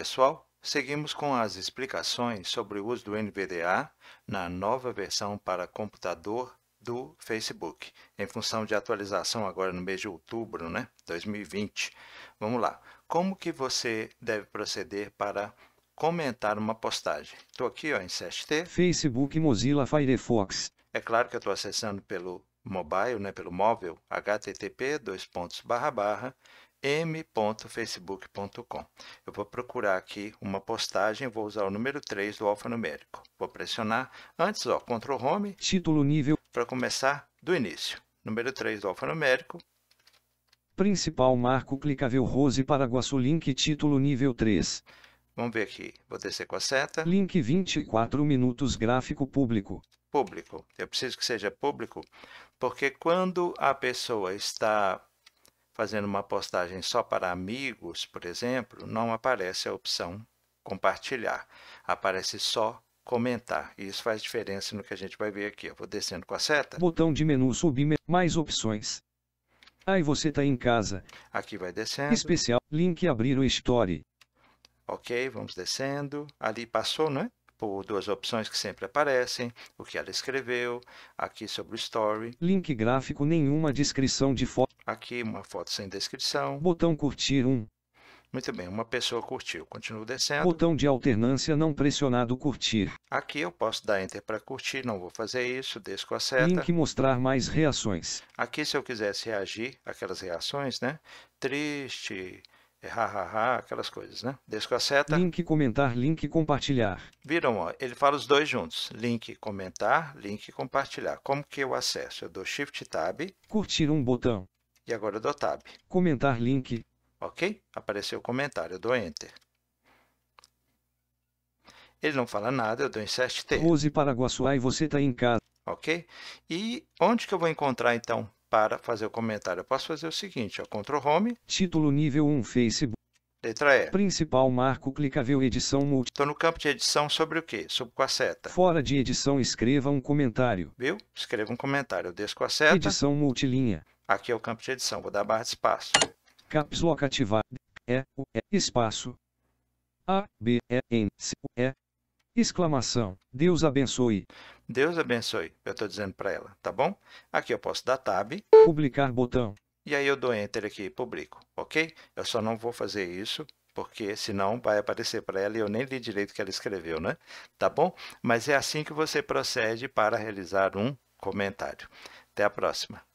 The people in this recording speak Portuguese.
pessoal, seguimos com as explicações sobre o uso do NVDA na nova versão para computador do Facebook, em função de atualização agora no mês de outubro, né, 2020. Vamos lá. Como que você deve proceder para comentar uma postagem? Estou aqui ó, em 7T. Facebook Mozilla Firefox. É claro que eu estou acessando pelo mobile, né, pelo móvel, http 2.0 m.facebook.com. Eu vou procurar aqui uma postagem, vou usar o número 3 do alfanumérico. Vou pressionar antes, ó, Ctrl Home, título nível, para começar do início. Número 3 do alfanumérico. Principal marco clicável Rose Paraguaçu link título nível 3. Vamos ver aqui, vou descer com a seta. Link 24 minutos gráfico público. Público. Eu preciso que seja público, porque quando a pessoa está fazendo uma postagem só para amigos, por exemplo, não aparece a opção compartilhar, aparece só comentar. E isso faz diferença no que a gente vai ver aqui. Eu vou descendo com a seta. Botão de menu subir mais opções. Aí você está em casa. Aqui vai descendo. Especial, link abrir o story. Ok, vamos descendo. Ali passou, né? Por duas opções que sempre aparecem, o que ela escreveu, aqui sobre o story. Link gráfico, nenhuma descrição de foto. Aqui uma foto sem descrição. Botão curtir 1. Muito bem, uma pessoa curtiu. Continuo descendo. Botão de alternância não pressionado curtir. Aqui eu posso dar Enter para curtir, não vou fazer isso, desço a seta. Link mostrar mais reações. Aqui se eu quisesse reagir aquelas reações, né? Triste, hahaha, aquelas coisas, né? Desço a seta. Link comentar, link compartilhar. Viram, ó, ele fala os dois juntos. Link comentar, link compartilhar. Como que eu acesso? Eu dou Shift Tab. Curtir um botão e agora dou Tab. Comentar link. Ok? Apareceu o comentário, eu dou Enter. Ele não fala nada, eu dou Insert T. Rose Paraguaçuá e você está em casa. Ok? E onde que eu vou encontrar, então, para fazer o comentário? Eu posso fazer o seguinte, ó, Ctrl Home. Título nível 1 Facebook. Letra E. Principal marco clicável edição multi. Estou no campo de edição sobre o quê? Subo com a seta. Fora de edição, escreva um comentário. Viu? Escreva um comentário. Eu desço com a seta. Edição multilinha. Aqui é o campo de edição. Vou dar barra de espaço. Caps Lock ativar. E, U, E, espaço. A, B, E, N, C, U, E. Exclamação. Deus abençoe. Deus abençoe. Eu estou dizendo para ela, tá bom? Aqui eu posso dar tab. Publicar botão e aí eu dou Enter aqui e publico, ok? Eu só não vou fazer isso porque senão vai aparecer para ela e eu nem li direito o que ela escreveu, né? Tá bom? Mas é assim que você procede para realizar um comentário. Até a próxima.